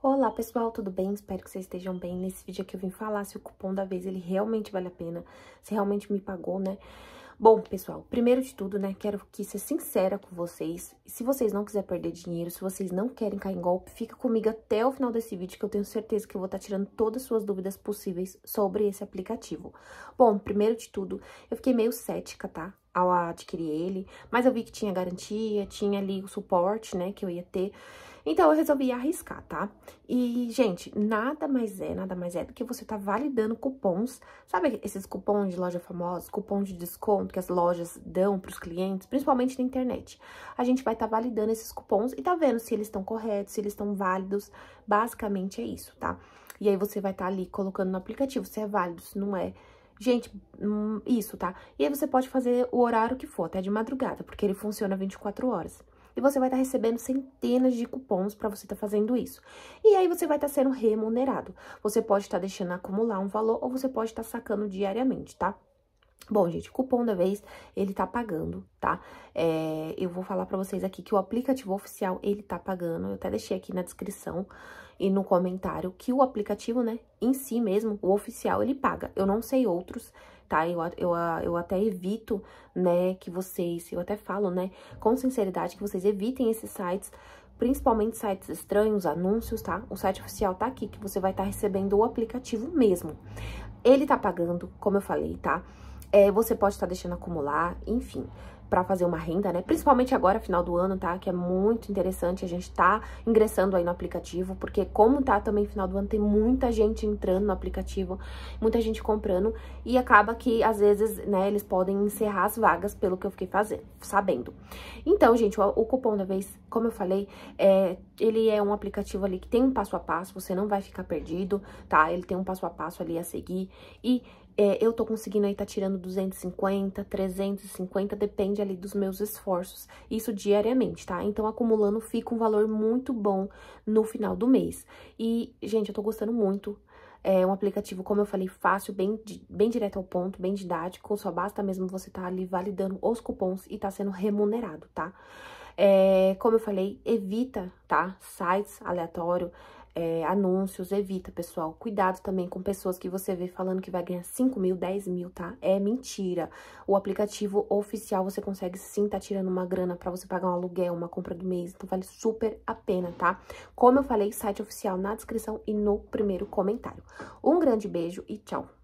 Olá pessoal, tudo bem? Espero que vocês estejam bem. Nesse vídeo aqui eu vim falar se o cupom da vez ele realmente vale a pena, se realmente me pagou, né? Bom, pessoal, primeiro de tudo, né, quero que ser sincera com vocês. Se vocês não quiserem perder dinheiro, se vocês não querem cair em golpe, fica comigo até o final desse vídeo que eu tenho certeza que eu vou estar tá tirando todas as suas dúvidas possíveis sobre esse aplicativo. Bom, primeiro de tudo, eu fiquei meio cética, tá? Ao adquirir ele, mas eu vi que tinha garantia, tinha ali o suporte, né, que eu ia ter. Então, eu resolvi arriscar, tá? E, gente, nada mais é, nada mais é do que você tá validando cupons. Sabe esses cupons de loja famosa, cupom de desconto que as lojas dão pros clientes, principalmente na internet? A gente vai tá validando esses cupons e tá vendo se eles estão corretos, se eles estão válidos. Basicamente é isso, tá? E aí você vai estar tá ali colocando no aplicativo se é válido, se não é. Gente, hum, isso, tá? E aí você pode fazer o horário que for, até de madrugada, porque ele funciona 24 horas e você vai estar tá recebendo centenas de cupons para você estar tá fazendo isso. E aí você vai estar tá sendo remunerado. Você pode estar tá deixando acumular um valor ou você pode estar tá sacando diariamente, tá? Bom, gente, o cupom da vez, ele tá pagando, tá? É, eu vou falar pra vocês aqui que o aplicativo oficial, ele tá pagando. Eu até deixei aqui na descrição e no comentário que o aplicativo, né, em si mesmo, o oficial, ele paga. Eu não sei outros, tá? Eu, eu, eu até evito, né, que vocês... Eu até falo, né, com sinceridade, que vocês evitem esses sites principalmente sites estranhos, anúncios, tá? O site oficial tá aqui, que você vai estar tá recebendo o aplicativo mesmo. Ele tá pagando, como eu falei, tá? É, você pode estar tá deixando acumular, enfim, para fazer uma renda, né? Principalmente agora, final do ano, tá? Que é muito interessante, a gente tá ingressando aí no aplicativo, porque como tá também final do ano, tem muita gente entrando no aplicativo, muita gente comprando, e acaba que, às vezes, né, eles podem encerrar as vagas, pelo que eu fiquei fazendo, sabendo. Então, gente, o, o cupom da vez, como eu falei, é, ele é um aplicativo ali que tem um passo a passo, você não vai ficar perdido, tá? Ele tem um passo a passo ali a seguir, e é, eu tô conseguindo aí tá tirando 250, 350, depende ali dos meus esforços. Isso diariamente, tá? Então, acumulando fica um valor muito bom no final do mês. E, gente, eu tô gostando muito é um aplicativo, como eu falei, fácil, bem, bem direto ao ponto, bem didático. Só basta mesmo você estar tá ali validando os cupons e tá sendo remunerado, tá? É, como eu falei, evita, tá? Sites aleatório, é, anúncios, evita, pessoal. Cuidado também com pessoas que você vê falando que vai ganhar 5 mil, 10 mil, tá? É mentira. O aplicativo oficial você consegue sim tá tirando uma grana para você pagar um aluguel, uma compra do mês, então vale super a pena, tá? Como eu falei, site oficial na descrição e no primeiro comentário. Um grande beijo e tchau!